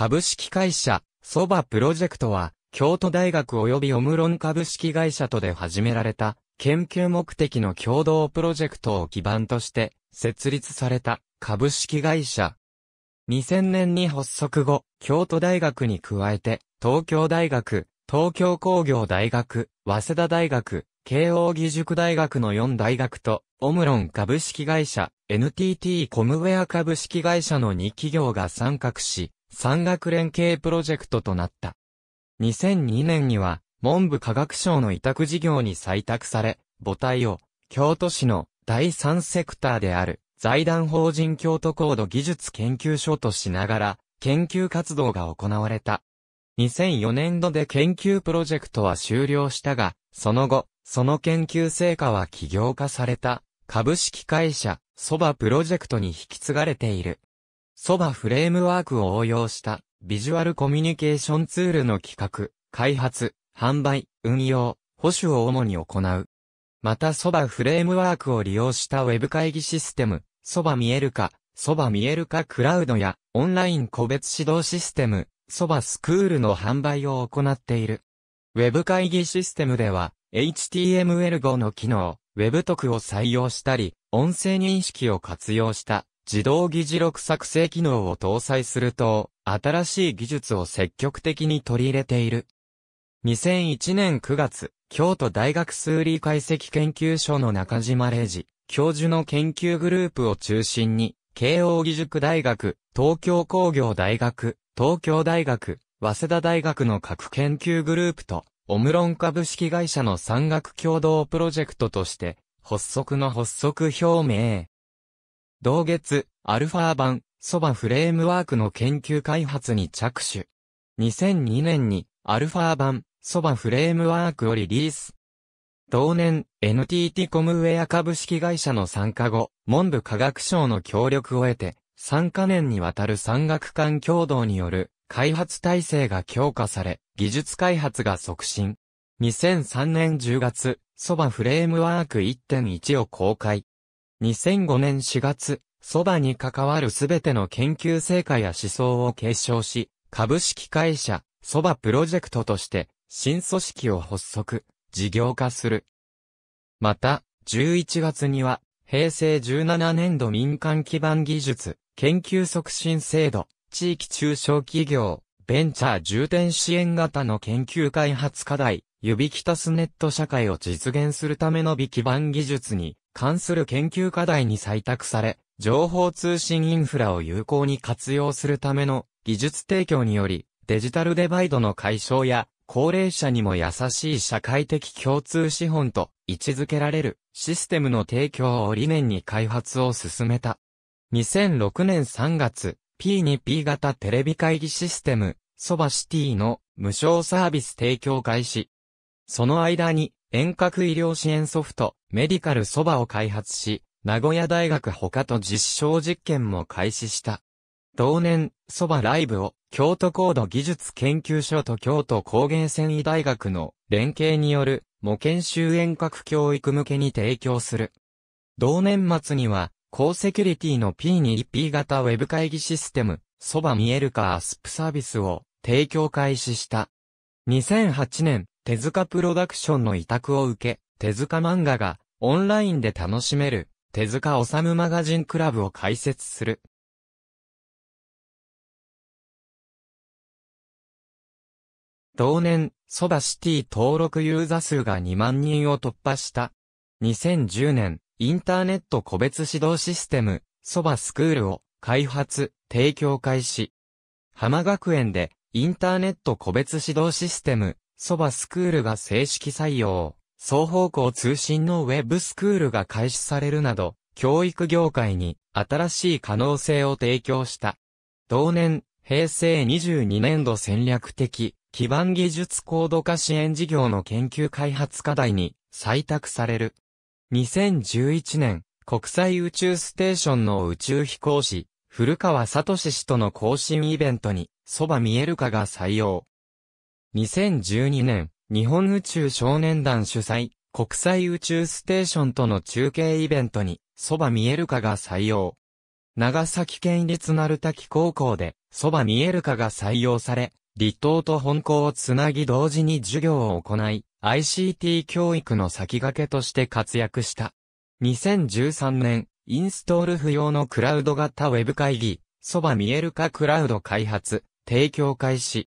株式会社、そばプロジェクトは、京都大学及びオムロン株式会社とで始められた、研究目的の共同プロジェクトを基盤として、設立された、株式会社。2000年に発足後、京都大学に加えて、東京大学、東京工業大学、早稲田大学、慶応義塾大学の4大学と、オムロン株式会社、NTT コムウェア株式会社の2企業が参画し、産学連携プロジェクトとなった。2002年には、文部科学省の委託事業に採択され、母体を、京都市の第三セクターである、財団法人京都高度技術研究所としながら、研究活動が行われた。2004年度で研究プロジェクトは終了したが、その後、その研究成果は起業化された、株式会社、そばプロジェクトに引き継がれている。そばフレームワークを応用したビジュアルコミュニケーションツールの企画、開発、販売、運用、保守を主に行う。またそばフレームワークを利用したウェブ会議システム、そば見えるか、そば見えるかクラウドやオンライン個別指導システム、そばスクールの販売を行っている。ウェブ会議システムでは、HTML5 の機能、ウェブ特を採用したり、音声認識を活用した自動議事録作成機能を搭載すると、新しい技術を積極的に取り入れている。2001年9月、京都大学数理解析研究所の中島礼二、教授の研究グループを中心に、慶応義塾大学、東京工業大学、東京大学、早稲田大学の各研究グループと、オムロン株式会社の産学共同プロジェクトとして、発足の発足表明。同月、アルファ版、ソバフレームワークの研究開発に着手。2002年に、アルファ版、ソバフレームワークをリリース。同年、NTT コムウェア株式会社の参加後、文部科学省の協力を得て、3カ年にわたる産学官共同による開発体制が強化され、技術開発が促進。2003年10月、ソバフレームワーク1.1を公開。2005年4月、そばに関わるすべての研究成果や思想を継承し、株式会社、そばプロジェクトとして、新組織を発足、事業化する。また、11月には、平成17年度民間基盤技術、研究促進制度、地域中小企業、ベンチャー重点支援型の研究開発課題、指キタスネット社会を実現するための美基盤技術に関する研究課題に採択され、情報通信インフラを有効に活用するための技術提供により、デジタルデバイドの解消や、高齢者にも優しい社会的共通資本と位置づけられるシステムの提供を理念に開発を進めた。2006年3月、P2P 型テレビ会議システム、ソバシティの無償サービス提供開始。その間に、遠隔医療支援ソフト、メディカルそばを開発し、名古屋大学他と実証実験も開始した。同年、そばライブを、京都高度技術研究所と京都工芸繊維大学の連携による、模研修遠隔教育向けに提供する。同年末には、高セキュリティの p 2 p 型ウェブ会議システム、そば見えるかアスプサービスを提供開始した。2008年、手塚プロダクションの委託を受け、手塚漫画がオンラインで楽しめる、手塚治虫マガジンクラブを開設する。同年、ソバシティ登録ユーザ数が2万人を突破した。2010年、インターネット個別指導システム、ソバスクールを開発、提供開始。浜学園で、インターネット個別指導システム、そばスクールが正式採用、双方向通信のウェブスクールが開始されるなど、教育業界に新しい可能性を提供した。同年、平成22年度戦略的基盤技術高度化支援事業の研究開発課題に採択される。2011年、国際宇宙ステーションの宇宙飛行士、古川聡氏との更新イベントに、そば見えるかが採用。2012年、日本宇宙少年団主催、国際宇宙ステーションとの中継イベントに、そば見えるかが採用。長崎県立鳴滝高校で、そば見えるかが採用され、離島と本校をつなぎ同時に授業を行い、ICT 教育の先駆けとして活躍した。2013年、インストール不要のクラウド型ウェブ会議、そば見えるかクラウド開発、提供開始。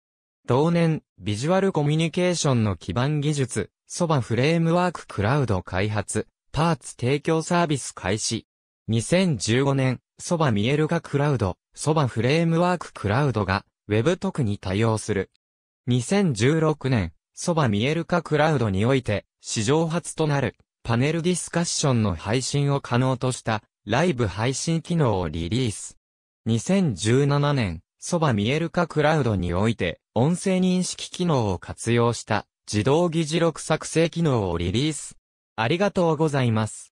同年、ビジュアルコミュニケーションの基盤技術、そばフレームワーククラウド開発、パーツ提供サービス開始。2015年、そば見える化クラウド、そばフレームワーククラウドが、ウェブ特に対応する。2016年、そば見える化クラウドにおいて、史上初となる、パネルディスカッションの配信を可能とした、ライブ配信機能をリリース。2017年、そば見える化クラウドにおいて、音声認識機能を活用した自動議事録作成機能をリリース。ありがとうございます。